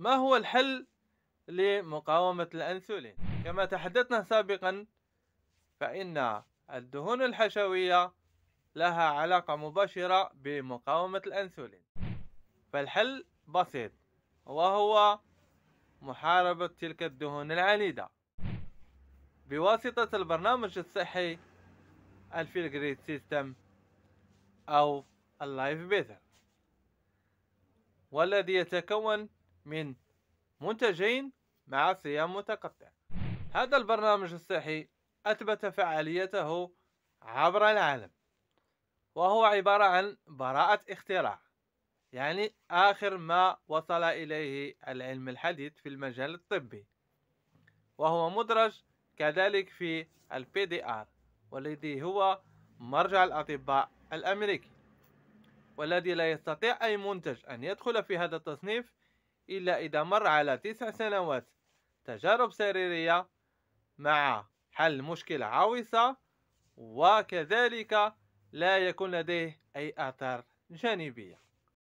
ما هو الحل لمقاومة الأنسولين كما تحدثنا سابقا فإن الدهون الحشوية لها علاقة مباشرة بمقاومة الأنسولين فالحل بسيط وهو محاربة تلك الدهون العنيدة بواسطة البرنامج الصحي الفيلجريد سيستم أو اللايف بيتر والذي يتكون من منتجين مع صيام متقطع هذا البرنامج الصحي أثبت فعاليته عبر العالم وهو عبارة عن براءة اختراع يعني آخر ما وصل إليه العلم الحديث في المجال الطبي وهو مدرج كذلك في البي دي آر والذي هو مرجع الأطباء الأمريكي والذي لا يستطيع أي منتج أن يدخل في هذا التصنيف إلا إذا مر على تسع سنوات تجارب سريرية مع حل مشكلة عويصة وكذلك لا يكون لديه أي آثار جانبية